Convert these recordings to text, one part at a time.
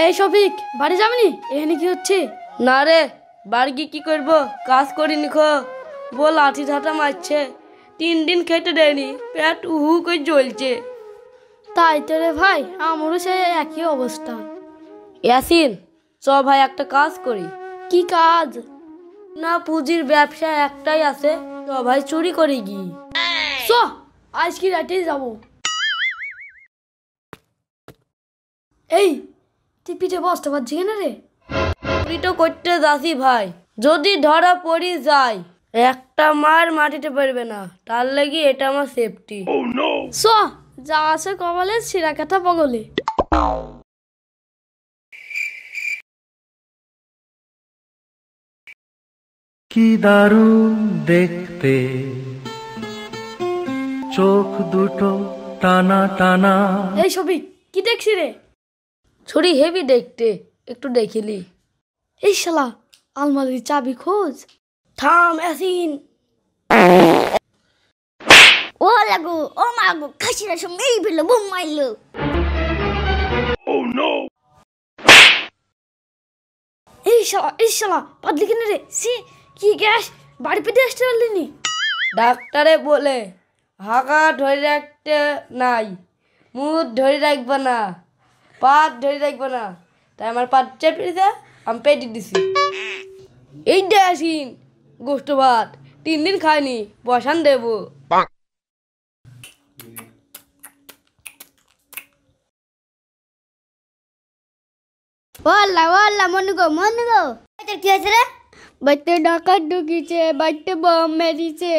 এই শফিক বাড়ি যাবনি এখানে কি হচ্ছে না রে বাড়ি গিয়ে কি করব কাজ নি খো বল লাঠি ঝাঁটা মারছে তিন দিন খেতে দেয়নি পেট উহু করে জ্বলছে তাই তো রে ভাই আমারও সে একই অবস্থা ইয়াসিন চ ভাই একটা কাজ করি কি কাজ না পুঁজির ব্যবসা একটাই আছে চ ভাই চুরি করে গি চ আজকে রাতেই যাবো এই তুই পিঠে বসতে পারছি কেন রে করতে ভাই যদি ধরা পড়ি যাই একটা মার মাটিতে পারবে না তার লাগি এটা আমার সেফটি oh, স যা আছে সিরা কি দারুণ দেখতে চোখ দুটো টানা টানা এই ছবি কি দেখছি রে ছুরি হেভি দেখতে একটু দেখিলি এই শালা আলমারির চাবি খোঁজ থাম অ্যাসিন ও লাগো ও মাগো খাসিরা সঙ্গে এই ফেললো বুম নো oh, এই শালা এই শালা পাতলি কেন রে সি কি গ্যাস বাড়ি পেতে আসতে পারলিনি ডাক্তারে বলে হাগা ধরে রাখতে নাই মুখ ধরে রাখবা না পাট ধরে রাখবো না তাই আমার পাট চেপে দিতে আমি পেটে দিছি এইটা আসিন গোষ্ঠ ভাত তিন দিন খাইনি বসান দেবো বললা ওল্লা মনু গো মনু গো তোর কি হয়েছে রে বাড়িতে ডাকা ঢুকিছে বাড়িতে বম মেরিছে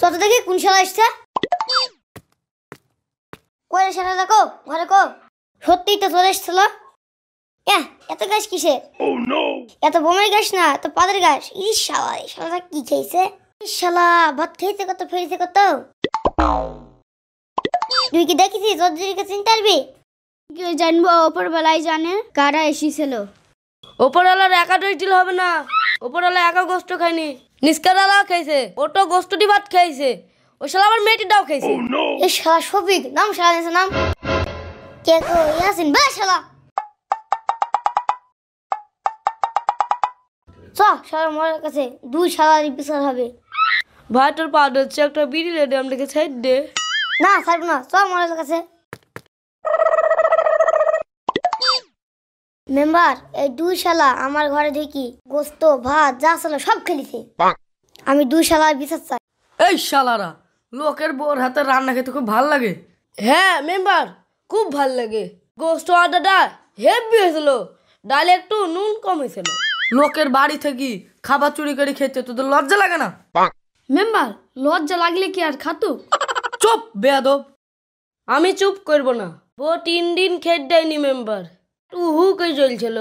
তত দেখি কোন শালা আসছে কয়লা শালা দেখো ঘরে কো সত্যিই তো চলে এসেছিল এত গাছ কিসে oh, এত বোমের গাছ না এত পাদের গাছ ইস শালা কি খেয়েছে ইস শালা ভাত খেয়েছে কত ফেরেছে কত তুই কি চিনতে পারবি জানবো বেলায় জানে কারা এসেছিল ওপরওয়ালার একা ডিল হবে না ওপরওয়ালা একা গোস্ত খায়নি নিষ্কারালাও খেয়েছে ওটো গোস্তটি ভাত খেয়েছে ও শালা আমার মেয়েটিটাও খেয়েছে oh, এ শালা সবিক নাম শালা নাম Keko Yasin başla. চ সারা মরার কাছে দুই সালারি বিচার হবে ভাইটার পা ধরছে একটা বিড়ি লেডে আমাকে ছেড়ে দে না ছাড়বো না চ মরার কাছে মেম্বার এই দুই শালা আমার ঘরে দেখি গোস্ত ভাত যা শালা সব খেলিছে আমি দুই শালার বিচার চাই এই শালারা লোকের বোর হাতে রান্না খেতে খুব ভাল লাগে হ্যাঁ মেম্বার খুব ভাল লাগে গোস্ত আদাটা হেভি হয়েছিল ডাল একটু নুন কম হয়েছিল লোকের বাড়ি থেকে খাবার চুরি করে খেতে তোদের লজ্জা লাগে না মেম্বার লজ্জা লাগলে কি আর খাতু চুপ বেয়াদব আমি চুপ করব না ও তিন দিন খেট দেয়নি মেম্বার হু কে চলছিল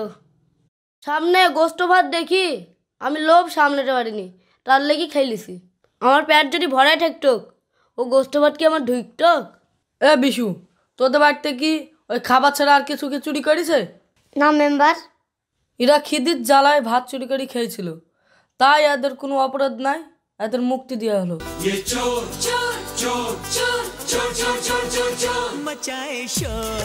সামনে গোস্ত ভাত দেখি আমি লোভ সামলাতে পারিনি তার লেগে খেলিছি আমার প্যাট যদি ভরায় থাকতো ও গোস্ত ভাত কি আমার ঢুকটক এ বিশু তোদের বাড়িতে কি ওই খাবার ছাড়া আর কিছু কি চুরি করেছে না মেম্বার এরা খিদির জ্বালায় ভাত চুরি করে খেয়েছিল তাই এদের কোনো অপরাধ নাই এদের মুক্তি দেওয়া হলো চোর চোর